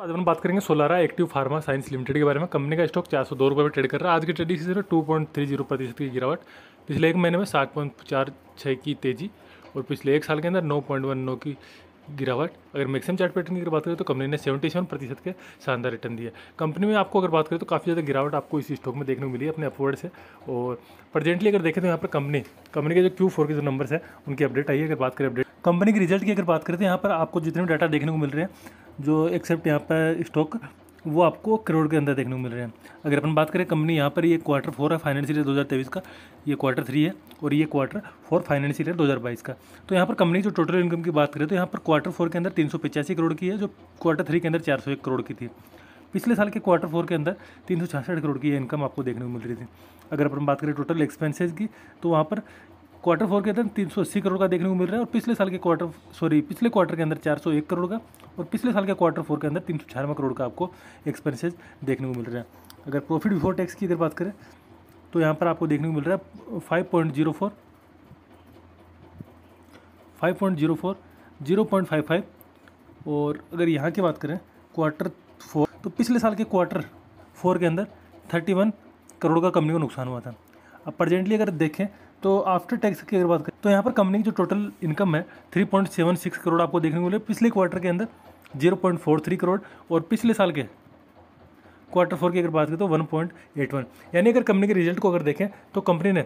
आज हम बात करेंगे Solara Active Pharma Science Limited के बारे में कंपनी का स्टॉक चार सौ दो रुपये में ट्रेड कर रहा है आज की ट्रेडिंग से टू पॉइंट थ्री जीरो प्रतिशत की गिरावट पिछले एक महीने में सात पॉइंट चार छः की तेजी और पिछले एक साल के अंदर नौ पॉइंट वन नौ की गिरावट अगर मैक्सिमम चार्ट पैटर्न की बात करें तो कंपनी ने सेवेंटी सेवन प्रतिशत के शानदार रिटर्न दिया कंपनी में आपको अगर बात करें तो काफ़ी ज़्यादा गिरावट आपको इसी स्टॉक में देखने को मिली है अपने अपवर्ड से और प्रेजेंटली अगर देखें तो यहाँ पर कंपनी कंपनी के जो क्यू फोर के जो नंबर्स हैं उनकी अपडेट आई है अगर बात करें अपडेट कंपनी के रिजल्ट की अगर बात करें तो यहाँ पर आपको जितने भी डाटा देखने को मिल रहे हैं जो एक्सेप्ट यहाँ पर स्टॉक वो आपको करोड़ के अंदर देखने को मिल रहे हैं अगर अपन बात करें कंपनी यहाँ पर ये क्वार्टर फोर है फाइनेंशियल ईयर दो हज़ार तेईस का ये क्वार्टर थ्री है और ये क्वार्टर फोर फाइनेंशियल ईयर दो हज़ार बाईस का तो यहाँ पर कंपनी जो टोटल इनकम की बात करें तो यहाँ पर क्वार्टर फोर के अंदर तीन सौ पचासी करोड़ की है जो क्वार्टर थ्री के अंदर चार सौ एक करोड़ की थी पिछले साल के क्वार्टर फोर के अंदर तीन सौ छियासठ करोड़ की इनकम आपको देखने को मिल रही थी अगर अपन बात करें टोटल एक्सपेंसेस की तो वहाँ पर क्वार्टर फोर के अंदर तीन सौ अस्सी करोड़ का देखने को मिल रहा है और पिछले साल के क्वार्टर सॉरी पिछले क्वार्टर के अंदर चार सौ एक करोड़ का और पिछले साल के क्वार्टर फोर के अंदर तीन सौ छियानवे करोड़ का आपको एक्सपेंसेस देखने को मिल रहा है अगर प्रॉफिट बिफोर टैक्स की अगर बात करें तो यहाँ पर आपको देखने को मिल रहा है five point zero four five point zero four zero point five five और अगर यहाँ की बात करें क्वार्टर फोर तो पिछले साल के क्वार्टर फोर के अंदर थर्टी वन करोड़ का कंपनी को नुकसान हुआ था अब प्रजेंटली अगर देखें तो आफ्टर टैक्स की अगर बात करें तो यहाँ पर कंपनी की जो टोटल इनकम है three point seven six crore आपको देखने को मिले पिछले क्वार्टर के अंदर zero point four three crore और पिछले साल के क्वार्टर फोर की अगर बात करें तो वन पॉइंट एट वन यानी अगर कंपनी के रिजल्ट को अगर देखें तो कंपनी ने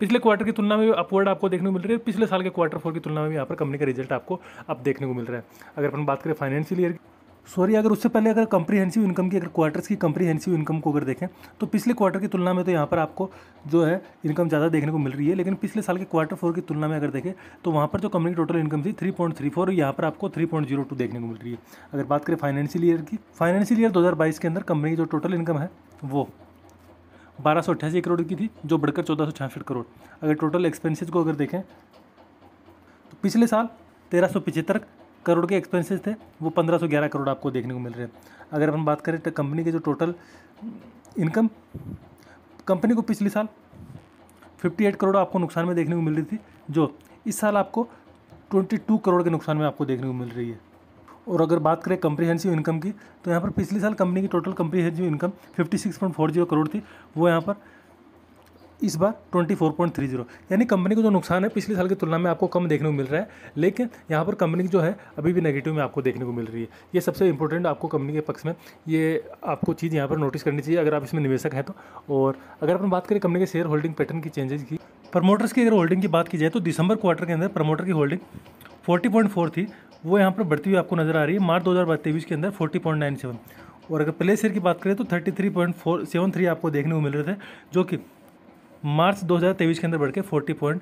पिछले क्वार्टर की तुलना में अपवर्ड आपको देखने को मिल रही है पिछले साल के क्वार्टर फोर की तुलना में भी यहाँ पर कंपनी का रिजल्ट आपको अब देखने को मिल रहा है अगर अपन बात करें फाइनेंशियल ईयर सॉरी अगर उससे पहले अगर कंप्रीहेंसिव इनकम की अगर क्वार्टर्स की कंप्रीहेंसिव इनकम को अगर देखें तो पिछले क्वार्टर की तुलना में तो यहाँ पर आपको जो है इनकम ज़्यादा देखने को मिल रही है लेकिन पिछले साल के क्वार्टर फोर की तुलना में अगर देखें तो वहाँ पर जो कंपनी की टोटल इनकम थी थ्री पॉइंट थ्री फोर यहाँ पर आपको थ्री पॉइंट जीरो टू देखने को मिल रही है अगर बात करें फाइनेंशियल ईयर की फाइनेंशियल ईयर दो हज़ार बाईस के अंदर कंपनी की जो टोटल इनकम है वो बारह सौ अट्ठासी करोड़ की थी जो बढ़कर चौदह सौ छियासठ करोड़ अगर टोटल एक्सपेंसिस को अगर देखें तो पिछले साल तेरह सौ करोड़ के एक्सपेंसेस थे वो पंद्रह सौ ग्यारह करोड़ आपको देखने को मिल रहे हैं अगर अपन बात करें तो कंपनी के जो टोटल इनकम कंपनी को पिछले साल फिफ्टी एट करोड़ आपको नुकसान में देखने को मिल रही थी जो इस साल आपको ट्वेंटी टू करोड़ के नुकसान में आपको देखने को मिल रही है और अगर बात करें कंप्रीहेंसिव इनकम की तो यहाँ पर पिछले साल कंपनी की total comprehensive income fifty six point four zero crore थी वो यहाँ पर इस बार 24.30 यानी कंपनी को जो नुकसान है पिछले साल की तुलना में आपको कम देखने को मिल रहा है लेकिन यहाँ पर कंपनी जो है अभी भी नेगेटिव में आपको देखने को मिल रही है ये सबसे इंपॉर्टेंट आपको कंपनी के पक्ष में ये आपको चीज़ यहाँ पर नोटिस करनी चाहिए अगर आप इसमें निवेशक हैं तो और अगर अपन बात करें कंपनी के शेयर होल्डिंग पैटर्न की चेंजेस की प्रमोटर्स की अगर होल्डिंग की बात की जाए तो दिसंबर क्वार्टर के अंदर प्रमोटर की होल्डिंग 40.4 थी वो यहाँ पर बढ़ती हुई आपको नजर आ रही है मार्च दो के अंदर 40.97 और अगर प्ले शेयर की बात करें तो 33.473 आपको देखने को मिल रहे थे जो कि मार्च 2023 के अंदर बढ़ के फोर्टी पॉइंट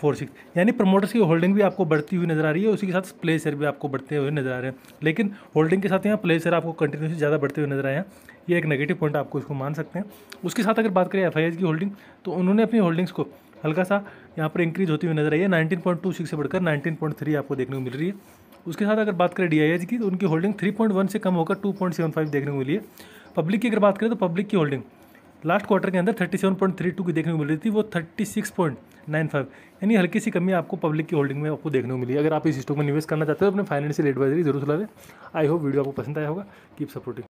फोर सिक्स यानी प्रमोटर्स की होल्डिंग भी आपको बढ़ती हुई नजर आ रही है उसी के साथ प्ले शेयर भी आपको बढ़ते हुए नजर आ रहे हैं लेकिन होल्डिंग के साथ यहाँ प्ले शेयर आपको कंटिन्यूसली ज़्यादा बढ़ते हुए नजर आए हैं ये एक नेगेटिव पॉइंट आपको इसको मान सकते हैं उसके साथ अगर बात करें एफ की होल्डिंग तो उन्होंने अपनी होल्डिंग्स को हल्का सा यहाँ पर इंक्रीज होती हुई नजर आई है नाइनटीन पॉइंट टू सिक्स से बढ़कर नाइनटीन पॉइंट थ्री आपको देखने को मिल रही है उसके साथ अगर बात करें डी की तो उनकी होल्डिंग थ्री पॉइंट वन से कम होकर टू पॉइंट सेवन फाइव देखने को मिली है पब्लिक की अगर बात करें तो पब्लिक की होल्डिंग लास्ट क्वार्टर के अंदर 37.32 की देखने को मिल रही थी वो 36.95 यानी हल्की सी कमी आपको पब्लिक की होल्डिंग में आपको देखने को मिली अगर आप इस स्टॉक में निवेश करना चाहते हो अपने फाइनेंशियल एडवाइजरी जरूर सुना दें आई होप वीडियो आपको पसंद आया होगा कीप सपोर्टिंग